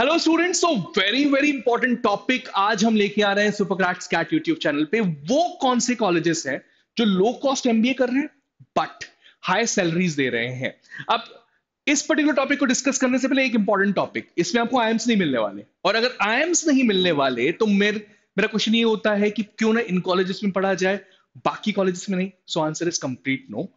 Hello students so very very important topic आज हम लेके आ रहे हैं सुपरक्रैट्स कैट यूट्यूब चैनल पे वो कौन से कॉलेजेस हैं जो लो कॉस्ट एमबीए कर रहे हैं बट हाई सैलरीज दे रहे हैं अब इस पर्टिकुलर टॉपिक को डिस्कस करने से पहले एक इंपॉर्टेंट टॉपिक इसमें आपको आई नहीं मिलने वाले और अगर आई नहीं मिलने वाले तो मेर, मेरा क्वेश्चन ये होता है कि क्यों ना इन कॉलेजेस में पढ़ा जाए बाकी कॉलेजेस में नहीं so answer is complete no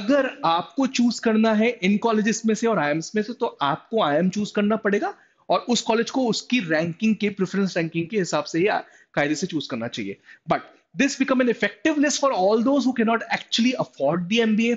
अगर आपको चूज करना है इन कॉलेजेस में से और आई में से तो आपको आई चूज करना पड़ेगा और उस कॉलेज को उसकी रैंकिंग के प्रेफरेंस रैंकिंग के हिसाब से ही कायदे से चूज करना चाहिए but this become an effective list for all those who can not actually afford the MBA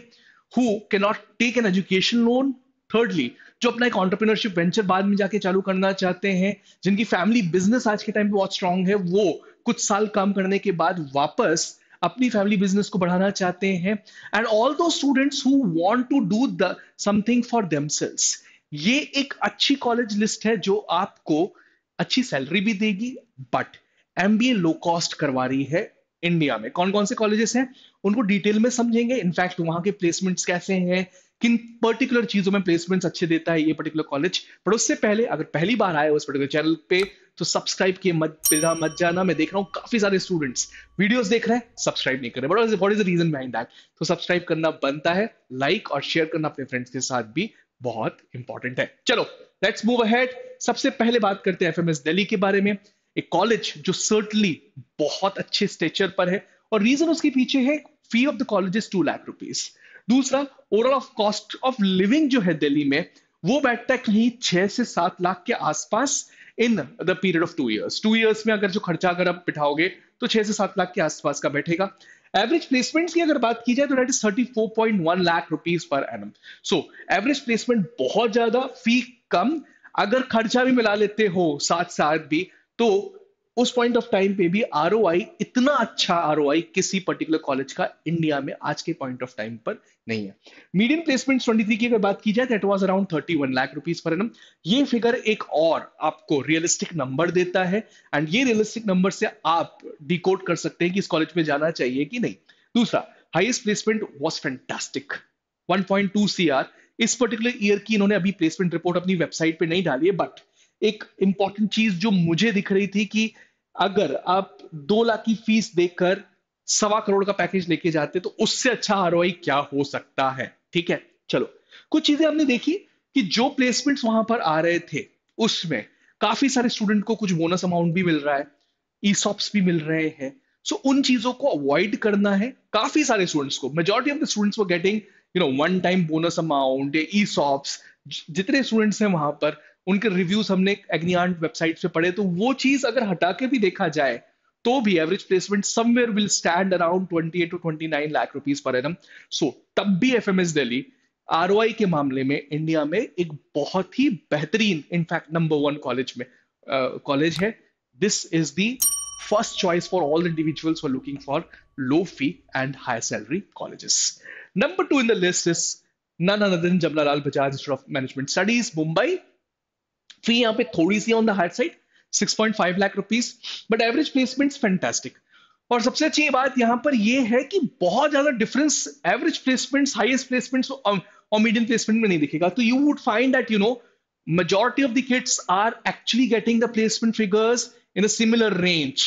who can not take an education loan thirdly जो अपना एक ऑन्टरप्रीनरशिप वेंचर बाद में जाके चालू करना चाहते हैं जिनकी फैमिली बिजनेस आज के टाइम पे बहुत स्ट्रांग है वो कुछ साल काम करने के बाद वापस अपनी फैमिली बिजनेस को बढ़ाना चाहते हैं and all those students who want to do the something for themselves ये एक अच्छी कॉलेज लिस्ट है जो आपको अच्छी सैलरी भी देगी but M B A low cost करवा रही है इंडिया में कौन कौन से कॉलेजेस हैं उनको डिटेल में समझेंगे इनफैक्ट वहां के प्लेसमेंट्स कैसे हैं किन पर्टिकुलर चीजों में प्लेसमेंट्स अच्छे देता है ये पर्टिकुलर कॉलेज पर उससे पहले अगर पहली बार आए उस पर्टिकुलर चैनल पे तो सब्सक्राइब किए मत बिना मत जाना मैं देख रहा हूँ काफी सारे स्टूडेंट्स वीडियोस देख रहे हैं सब्सक्राइब नहीं कर रहे but what is the reason behind that तो सब्सक्राइब करना बनता है लाइक और शेयर करना अपने फ्रेंड्स के साथ भी बहुत इंपॉर्टेंट है चलो लेट्स मूव अहेड सबसे पहले बात करते हैं एफएमएस दिल्ली के बारे में एक कॉलेज जो सर्टनली बहुत अच्छे स्टेचर पर है और रीजन उसके पीछे है fee of the college is two lakh rupees दूसरा overall of cost of living जो है दिल्ली में वो बैठता है कहीं छह से सात लाख के आसपास in the period of two years two years में अगर जो खर्चा अगर आप बिठाओगे तो छह से सात लाख के आसपास का बैठेगा एवरेज प्लेसमेंट्स की अगर बात की जाए तो debt is thirty four point one lakh rupees per annum so average placement बहुत ज्यादा फी कम अगर खर्चा भी मिला लेते हो साथ साथ भी तो उस पॉइंट ऑफ टाइम पे भी आर इतना अच्छा आर किसी पर्टिकुलर कॉलेज का इंडिया में आज के पॉइंट ऑफ टाइम पर नहीं है मीडियम प्लेसमेंट ट्वेंटी थ्री की अगर बात की जाए that was around thirty one lakh rupees per annum ये फिगर एक और आपको रियलिस्टिक नंबर देता है एंड ये रियलिस्टिक नंबर से आप डिकोड कर सकते हैं कि इस कॉलेज में जाना चाहिए कि नहीं दूसरा highest placement was fantastic 1.2 CR इस पर्टिकुलर ईयर की इन्होंने अभी प्लेसमेंट रिपोर्ट अपनी वेबसाइट पे नहीं डाली है बट एक इंपॉर्टेंट चीज जो मुझे दिख रही थी कि अगर आप दो लाख की फीस देकर सवा करोड़ का पैकेज लेके जाते तो उससे अच्छा आर क्या हो सकता है ठीक है चलो कुछ चीजें हमने देखी कि जो प्लेसमेंट्स वहां पर आ रहे थे उसमें काफी सारे स्टूडेंट को कुछ बोनस अमाउंट भी मिल रहा है ई भी मिल रहे हैं सो so, उन चीजों को अवॉइड करना है काफी सारे स्टूडेंट्स को majority of the students getting you know one time bonus amount ESOPs जितने स्टूडेंट्स हैं वहां पर उनके रिव्यूज हमने एग्नियांट वेबसाइट पे पढ़े तो वो चीज अगर हटा के भी देखा जाए तो भी average placement somewhere will stand around 28 to 29 lakh rupees per annum so तब भी एफएमएस दिल्ली आरओआई के मामले में इंडिया में एक बहुत ही बेहतरीन इनफैक्ट नंबर वन कॉलेज में कॉलेज uh, है this is the first choice for all individuals for looking for low fee and high salary colleges number two in the list is none other than Bajaj Institute of Management Studies Mumbai fee यहाँ पे थोड़ी सी on the hard side 6.5 lakh rupees but average placement fantastic और सबसे अच्छी बात यहाँ पर यह है कि बहुत ज्यादा difference average placements highest placements और मीडियम प्लेसमेंट में नहीं दिखेगा तो you would find that you know majority of the kids are actually getting the placement figures in a similar range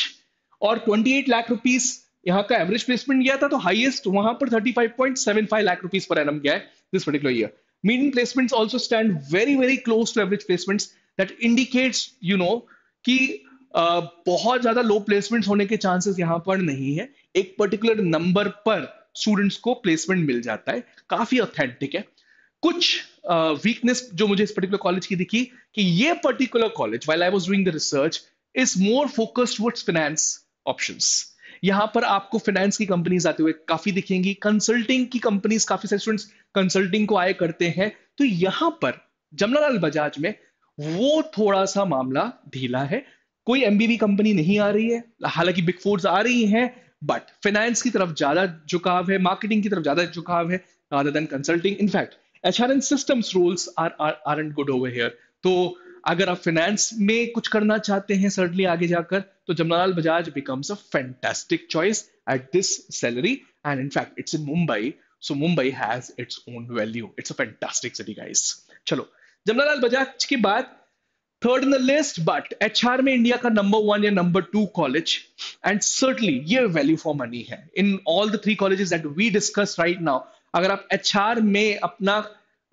और 28 लाख रुपीस यहाँ का एवरेज प्लेसमेंट गया था तो हाईएस्ट वहां पर 35.75 लाख रुपीस पर एनम गया है this particular year medium placements also stand very very close to average placements that indicates you know कि uh, बहुत ज्यादा लो प्लेसमेंट होने के चांसेस यहां पर नहीं है एक पर्टिकुलर नंबर पर स्टूडेंट्स को प्लेसमेंट मिल जाता है काफी ऑथेंटिक है कुछ वीकनेस uh, जो मुझे इस पर्टिकुलर कॉलेज की दिखी कि ये particular college while I was doing the research is more focused towards finance options यहां पर आपको फाइनेंस की कंपनीज आते हुए काफी दिखेंगी कंसल्टिंग की कंपनीज काफी सारे स्टूडेंट्स कंसल्टिंग को आए करते हैं तो यहां पर जमनालाल बजाज में वो थोड़ा सा मामला ढीला है कोई एमबीबी कंपनी नहीं आ रही है हालांकि बिग फोर्स आ रही हैं बट फाइनेंस की तरफ ज्यादा झुकाव है मार्केटिंग की तरफ ज्यादा झुकाव है rather than consulting in fact H R and systems roles are are and good over here तो अगर आप फाइनेंस में कुछ करना चाहते हैं सर्टली आगे जाकर तो Jamnalal Bajaj becomes a fantastic choice at this salary and in fact it's in Mumbai so Mumbai has its own value it's a fantastic city guys चलो जमनालाल बजाज की बात third in the list but H में इंडिया का नंबर वन या number two college and certainly ये value for money है in all the three colleges that we discuss right now अगर आप एच में अपना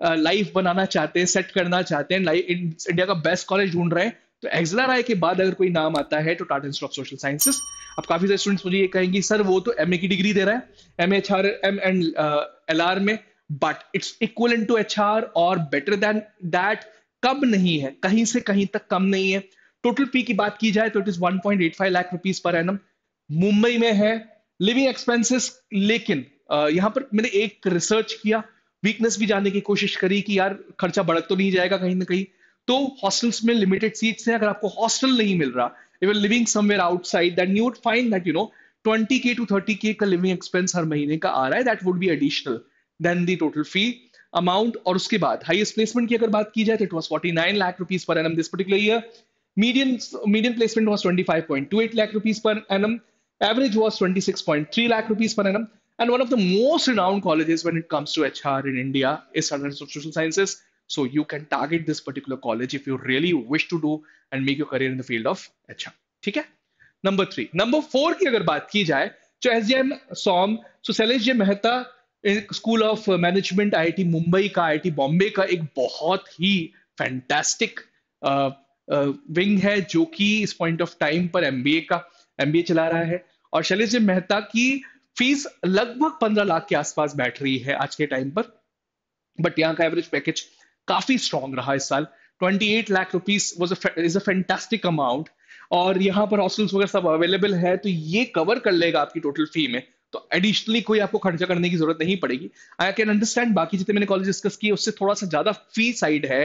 लाइफ uh, बनाना चाहते हैं सेट करना चाहते हैं इंडिया का बेस्ट कॉलेज ढूंढ रहे हैं तो एक्सलर आई के बाद अगर कोई नाम आता है तो Tata Institute of Social Sciences अब काफी सारे स्टूडेंट्स मुझे ये कहेंगे सर वो तो एमए की डिग्री दे रहा है M H R M and L R में but it's equal to H R और बेटर देन दैट कम नहीं है कहीं से कहीं तक कम नहीं है टोटल पी की बात की जाए तो it is 1.85 lakh rupees per annum Mumbai में है लिविंग एक्सपेंसेस लेकिन यहां पर मैंने एक रिसर्च किया वीकनेस भी जानने की कोशिश करी कि यार खर्चा बढ़क तो नहीं जाएगा कहीं ना कहीं तो हॉस्टल्स में लिमिटेड सीट्स हैं अगर आपको हॉस्टल नहीं मिल रहा even living somewhere outside that you would find that you know 20k to 30k का लिविंग एक्सपेंस हर महीने का आ रहा है that would be additional then the total fee amount और उसके बाद हाइएस्ट प्लेसमेंट की अगर बात की जाए तो it was forty lakh rupees per annum this particular year medium medium placement was twenty lakh rupees per annum average was twenty lakh rupees per annum and one of the most renowned colleges when it comes to H in India is सडन social sciences so you can target this particular college if you really wish to do and make you career in the field of H ठीक है number three number four की अगर बात की जाए तो S J M SOM J Mehta School of Management IIT Mumbai का IIT Bombay का एक बहुत ही फैंटास्टिक विंग uh, uh, है जो कि इस पॉइंट ऑफ टाइम पर एमबीए का एमबीए चला रहा है और शैलेश मेहता की फीस लगभग पंद्रह लाख के आसपास बैठ रही है आज के टाइम पर बट यहाँ का एवरेज पैकेज काफी स्ट्रांग रहा इस साल twenty eight lakh rupees was is a fantastic amount और यहाँ पर हॉस्टल्स वगैरह सब अवेलेबल है तो ये कवर कर लेगा आपकी टोटल फी में तो एडिशनली कोई आपको खर्चा करने की जरूरत नहीं पड़ेगी आई कैन अंडरस्टैंड बाकी जितने मैंने कॉलेज डिस्कस किए उससे थोड़ा सा ज्यादा फी साइड है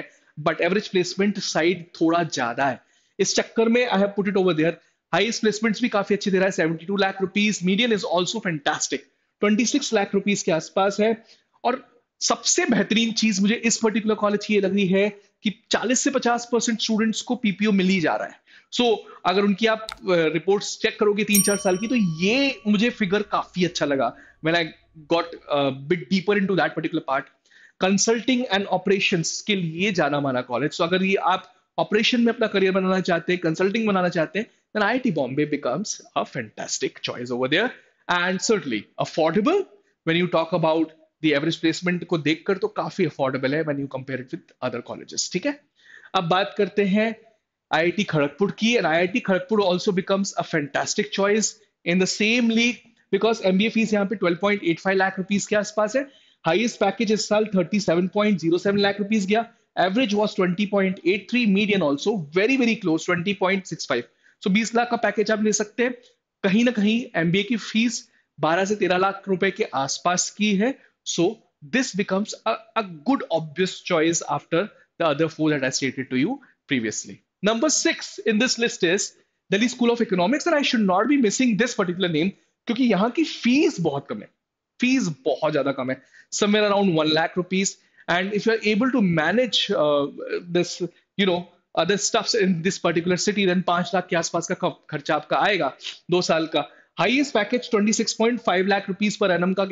बट एवरेज प्लेसमेंट साइड थोड़ा ज्यादा है इस चक्कर में I have put it over there highest placements भी काफी अच्छे दे रहा है seventy two lakh rupees median is also fantastic twenty six lakh rupees के आसपास है और सबसे बेहतरीन चीज मुझे इस पर्टिकुलर कॉलेज की ये लग रही है कि 40 से 50 परसेंट स्टूडेंट्स को पीपीओ मिल ही जा रहा है सो so, अगर उनकी आप रिपोर्ट्स चेक करोगे तीन चार साल की तो ये मुझे फिगर काफी अच्छा लगा when I got bit deeper into that particular part consulting and operation के लिए जाना माना कॉलेज सो अगर ये आप ऑपरेशन में अपना करियर बनाना चाहते हैं कंसल्टिंग बनाना चाहते हैं then IIT Bombay becomes a fantastic choice over there and certainly affordable when you talk about the average placement को देखकर तो काफी अफोर्डेबल है when you compare it with other colleges ठीक है अब बात करते हैं आईआईटी खड़गपुर की and IIT Kharagpur also becomes a fantastic choice in the same league because MBA fees यहाँ पे 12.85 लाख रुपीस के आसपास है हाईएस्ट पैकेज इस साल 37.07 लाख रुपीस गया average was 20.83 median also very very close 20.65 so 20 lakh का पैकेज आप ले सकते हैं कहीं ना कहीं एमबीए की फीस 12 से 13 लाख रुपए के आसपास की है So this becomes a, good obvious choice after the other four that I stated to you previously. Number six in this list is Delhi School of Economics and I should not be missing this particular name because here fees are Fees are Somewhere around 1 lakh rupees and if you're able to manage uh, this, you know, other stuffs in this particular city then 5 lakh ke aaspaas ka kharcha aapka aayega, 2 saal ka. Highest package 26.5 lakh rupees per annum ka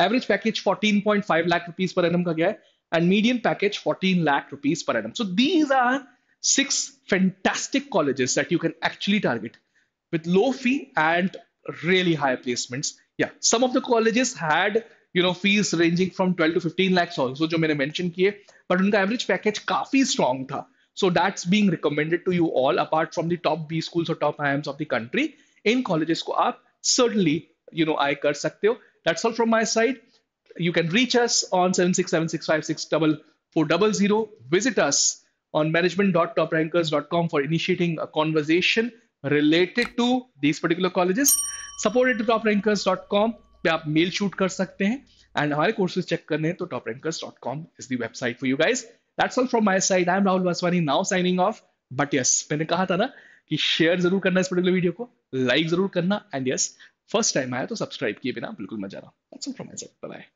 average package 14.5 lakh rupees per annum का गया है and medium package 14 lakh rupees per annum so these are six fantastic colleges that you can actually target with low fee and really high placements. Yeah, some of the colleges had you know fees ranging from 12 to 15 lakhs also जो मैंने mention किए but उनका average package काफी strong था. So that's being recommended to you all apart from the top B schools or top IIMs of the country. In colleges को आप certainly you know I कर सकते हो That's all from my side. You can reach us on 7676564400 Visit us on management.toprankers.com for initiating a conversation related to these particular colleges. Support at toprankers.com पे आप mail shoot कर सकते हैं and हमारे courses check करने हैं तो toprankers.com is the website for you guys that's all from my side I am Rahul Vaswani now signing off but yes मैंने कहा था ना कि शेयर जरूर करना इस पर्टिकुलर वीडियो को लाइक जरूर करना एंड यस फर्स्ट टाइम आया तो सब्सक्राइब किए बिना बिल्कुल मत रहा बाय